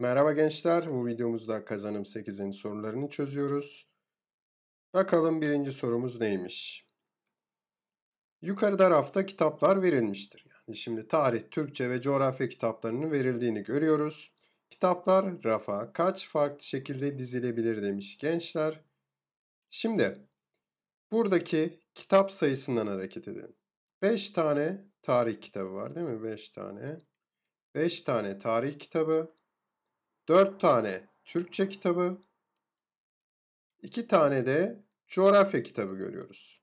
Merhaba gençler, bu videomuzda kazanım 8'in sorularını çözüyoruz. Bakalım birinci sorumuz neymiş? Yukarıda rafta kitaplar verilmiştir. Yani şimdi tarih, Türkçe ve coğrafya kitaplarının verildiğini görüyoruz. Kitaplar rafa kaç farklı şekilde dizilebilir demiş gençler. Şimdi buradaki kitap sayısından hareket edelim. 5 tane tarih kitabı var değil mi? 5 tane. 5 tane tarih kitabı. 4 tane Türkçe kitabı, 2 tane de coğrafya kitabı görüyoruz.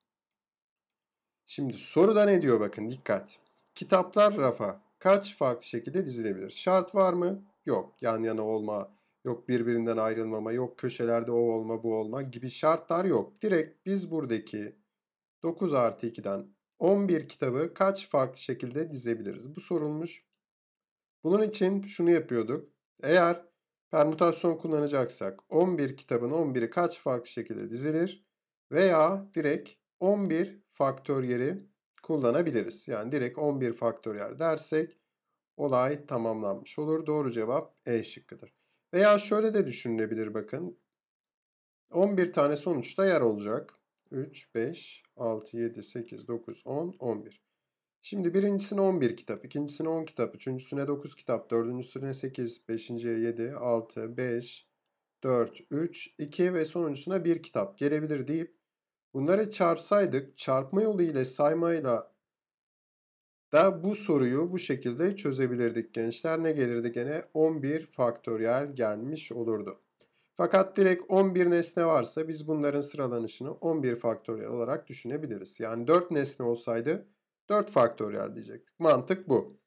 Şimdi soruda ne diyor bakın dikkat. Kitaplar rafa kaç farklı şekilde dizilebilir? Şart var mı? Yok. Yan yana olma, yok birbirinden ayrılmama, yok köşelerde o olma bu olma gibi şartlar yok. Direkt biz buradaki 9 artı 2'den 11 kitabı kaç farklı şekilde dizebiliriz? Bu sorulmuş. Bunun için şunu yapıyorduk. Eğer Permütasyon kullanacaksak 11 kitabın 11'i kaç farklı şekilde dizilir? Veya direkt 11 faktöriyeli kullanabiliriz. Yani direkt 11 faktöriyel dersek olay tamamlanmış olur. Doğru cevap E şıkkıdır. Veya şöyle de düşünülebilir bakın. 11 tane sonuçta yer olacak. 3, 5, 6, 7, 8, 9, 10, 11. Şimdi birincisine 11 kitap, ikincisine 10 kitap, üçüncüsüne 9 kitap, dördüncüsüne 8, beşinciye 7, 6, 5, 4, 3, 2 ve sonuncusuna 1 kitap gelebilir deyip bunları çarpsaydık çarpma yolu ile saymayla da bu soruyu bu şekilde çözebilirdik gençler. Ne gelirdi gene? 11 faktöriyel gelmiş olurdu. Fakat direkt 11 nesne varsa biz bunların sıralanışını 11 faktöriyel olarak düşünebiliriz. Yani 4 nesne olsaydı 4 faktöriyel diyecektik. Mantık bu.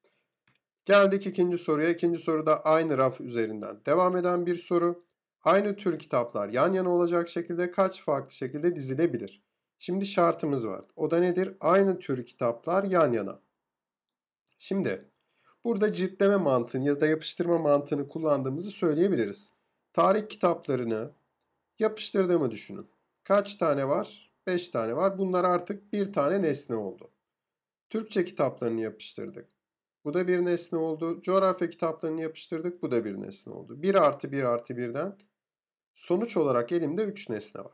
Geldik ikinci soruya. İkinci soruda aynı raf üzerinden devam eden bir soru. Aynı tür kitaplar yan yana olacak şekilde kaç farklı şekilde dizilebilir? Şimdi şartımız var. O da nedir? Aynı tür kitaplar yan yana. Şimdi burada ciltleme mantığını ya da yapıştırma mantığını kullandığımızı söyleyebiliriz. Tarih kitaplarını yapıştırdığımı düşünün. Kaç tane var? 5 tane var. Bunlar artık bir tane nesne oldu. Türkçe kitaplarını yapıştırdık. Bu da bir nesne oldu. Coğrafya kitaplarını yapıştırdık. Bu da bir nesne oldu. 1 artı 1 artı 1'den sonuç olarak elimde 3 nesne var.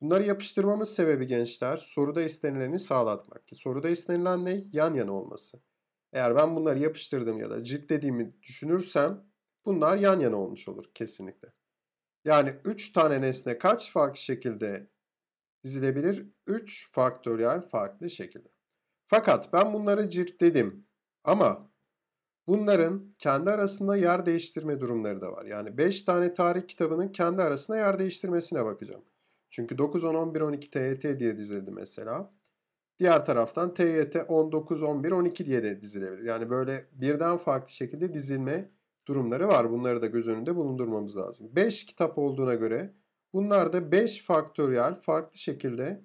Bunları yapıştırmamız sebebi gençler soruda istenileni sağlatmak. Ki soruda istenilen ne? Yan yana olması. Eğer ben bunları yapıştırdım ya da ciltlediğimi düşünürsem bunlar yan yana olmuş olur kesinlikle. Yani 3 tane nesne kaç farklı şekilde dizilebilir? 3 faktöriyel farklı şekilde. Fakat ben bunları ciltledim ama bunların kendi arasında yer değiştirme durumları da var. Yani 5 tane tarih kitabının kendi arasında yer değiştirmesine bakacağım. Çünkü 9, 10, 11, 12 TYT diye dizildi mesela. Diğer taraftan TYT 19, 11, 12 diye de dizilebilir. Yani böyle birden farklı şekilde dizilme durumları var. Bunları da göz önünde bulundurmamız lazım. 5 kitap olduğuna göre bunlar da 5 faktöriyel farklı şekilde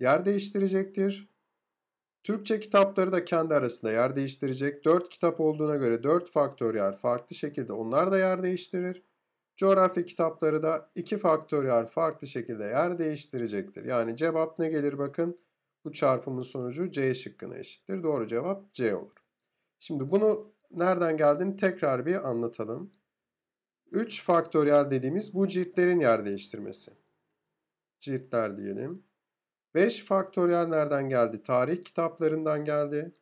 yer değiştirecektir. Türkçe kitapları da kendi arasında yer değiştirecek. 4 kitap olduğuna göre 4 faktöriyel farklı şekilde onlar da yer değiştirir. Coğrafya kitapları da 2 faktöriyel farklı şekilde yer değiştirecektir. Yani cevap ne gelir bakın. Bu çarpımın sonucu C şıkkına eşittir. Doğru cevap C olur. Şimdi bunu nereden geldiğini tekrar bir anlatalım. 3 faktöriyel dediğimiz bu ciltlerin yer değiştirmesi. Ciltler diyelim. 5 faktöriyel nereden geldi? Tarih kitaplarından geldi.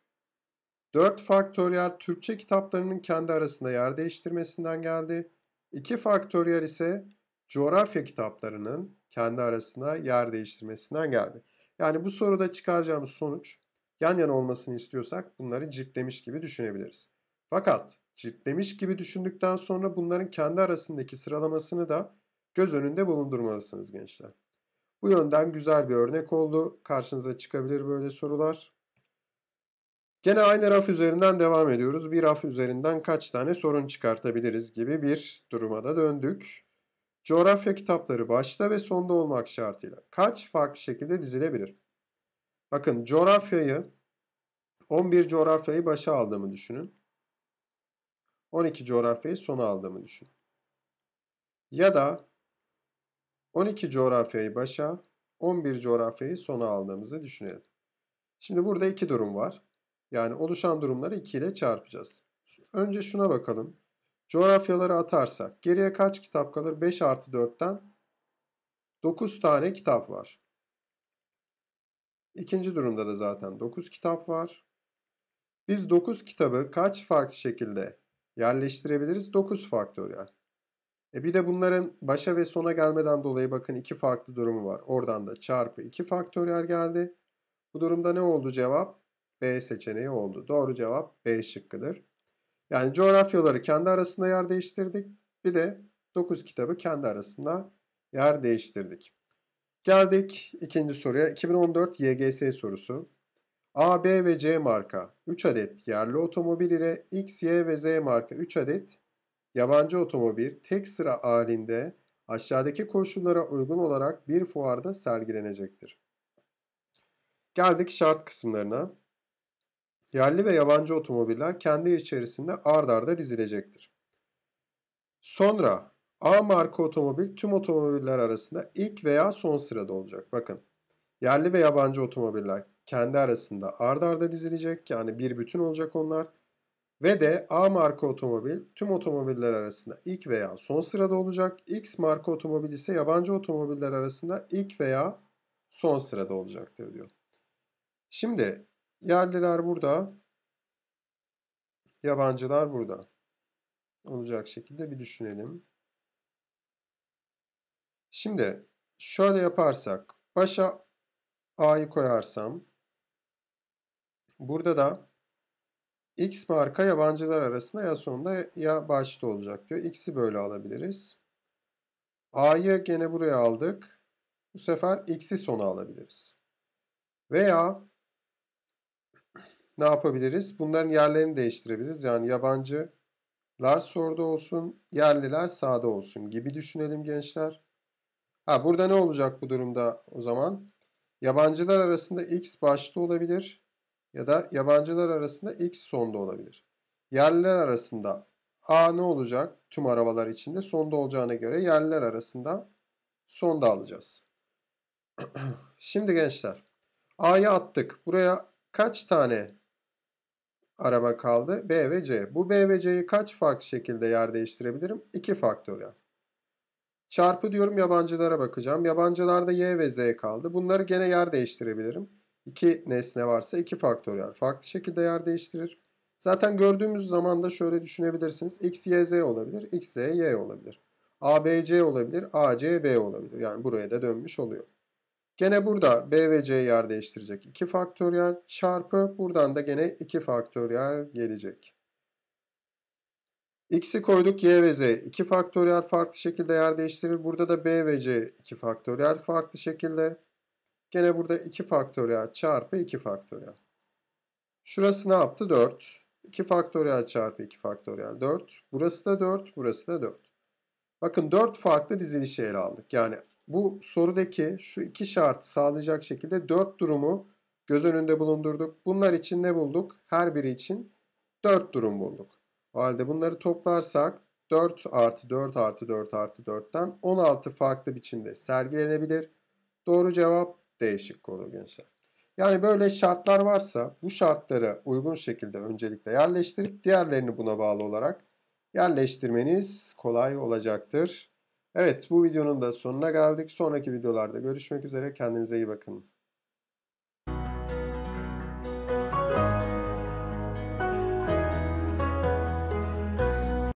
4 faktöriyel Türkçe kitaplarının kendi arasında yer değiştirmesinden geldi. 2 faktöriyel ise coğrafya kitaplarının kendi arasında yer değiştirmesinden geldi. Yani bu soruda çıkaracağımız sonuç yan yana olmasını istiyorsak bunları ciltlemiş gibi düşünebiliriz. Fakat ciltlemiş gibi düşündükten sonra bunların kendi arasındaki sıralamasını da göz önünde bulundurmalısınız gençler. Bu yönden güzel bir örnek oldu. Karşınıza çıkabilir böyle sorular. Gene aynı raf üzerinden devam ediyoruz. Bir raf üzerinden kaç tane sorun çıkartabiliriz gibi bir duruma da döndük. Coğrafya kitapları başta ve sonda olmak şartıyla kaç farklı şekilde dizilebilir? Bakın coğrafyayı 11 coğrafyayı başa aldığımı düşünün. 12 coğrafyayı sona aldığımı düşünün. Ya da 12 coğrafyayı başa, 11 coğrafyayı sona aldığımızı düşünelim. Şimdi burada iki durum var. Yani oluşan durumları 2 ile çarpacağız. Önce şuna bakalım. Coğrafyaları atarsak geriye kaç kitap kalır? 5 artı 4'ten 9 tane kitap var. İkinci durumda da zaten 9 kitap var. Biz 9 kitabı kaç farklı şekilde yerleştirebiliriz? 9 faktöriyel. E bir de bunların başa ve sona gelmeden dolayı bakın iki farklı durumu var. Oradan da çarpı 2 faktöriyel geldi. Bu durumda ne oldu cevap? B seçeneği oldu. Doğru cevap B şıkkıdır. Yani coğrafyaları kendi arasında yer değiştirdik. Bir de 9 kitabı kendi arasında yer değiştirdik. Geldik ikinci soruya. 2014 YGS sorusu. A, B ve C marka 3 adet yerli otomobil ile X, Y ve Z marka 3 adet Yabancı otomobil tek sıra halinde aşağıdaki koşullara uygun olarak bir fuarda sergilenecektir. Geldik şart kısımlarına. Yerli ve yabancı otomobiller kendi içerisinde ard arda dizilecektir. Sonra A marka otomobil tüm otomobiller arasında ilk veya son sırada olacak. Bakın yerli ve yabancı otomobiller kendi arasında ard arda dizilecek. Yani bir bütün olacak onlar. Ve de A marka otomobil tüm otomobiller arasında ilk veya son sırada olacak. X marka otomobil ise yabancı otomobiller arasında ilk veya son sırada olacaktır diyor. Şimdi yerliler burada, yabancılar burada. Olacak şekilde bir düşünelim. Şimdi şöyle yaparsak başa A'yı koyarsam burada da X marka yabancılar arasında ya sonunda ya başta olacak diyor. X'i böyle alabiliriz. A'yı gene buraya aldık. Bu sefer X'i sona alabiliriz. Veya ne yapabiliriz? Bunların yerlerini değiştirebiliriz. Yani yabancılar sorda olsun, yerliler sağda olsun gibi düşünelim gençler. Ha burada ne olacak bu durumda o zaman? Yabancılar arasında X başta olabilir ya da yabancılar arasında X sonda olabilir. Yerliler arasında A ne olacak? Tüm arabalar içinde sonda olacağına göre yerliler arasında sonda alacağız. Şimdi gençler A'yı attık. Buraya kaç tane araba kaldı? B ve C. Bu B ve C'yi kaç farklı şekilde yer değiştirebilirim? 2 faktöriyel. Çarpı diyorum yabancılara bakacağım. Yabancılarda Y ve Z kaldı. Bunları gene yer değiştirebilirim. İki nesne varsa iki faktöriyel farklı şekilde yer değiştirir. Zaten gördüğümüz zaman da şöyle düşünebilirsiniz. X, Y, Z olabilir. X, Z, Y olabilir. A, B, C olabilir. A, C, B olabilir. Yani buraya da dönmüş oluyor. Gene burada B ve C yer değiştirecek 2 faktöriyel çarpı buradan da gene 2 faktöriyel gelecek. X'i koyduk Y ve Z 2 faktöriyel farklı şekilde yer değiştirir. Burada da B ve C 2 faktöriyel farklı şekilde. Gene burada 2 faktöriyel çarpı 2 faktöriyel. Şurası ne yaptı? 4. 2 faktöriyel çarpı 2 faktöriyel 4. Burası da 4, burası da 4. Bakın 4 farklı dizilişi ele aldık. Yani bu sorudaki şu iki şartı sağlayacak şekilde 4 durumu göz önünde bulundurduk. Bunlar için ne bulduk? Her biri için 4 durum bulduk. O halde bunları toplarsak 4 artı 4 artı 4 artı 4'ten 16 farklı biçimde sergilenebilir. Doğru cevap değişik olur gençler. Yani böyle şartlar varsa bu şartları uygun şekilde öncelikle yerleştirip diğerlerini buna bağlı olarak yerleştirmeniz kolay olacaktır. Evet bu videonun da sonuna geldik. Sonraki videolarda görüşmek üzere. Kendinize iyi bakın.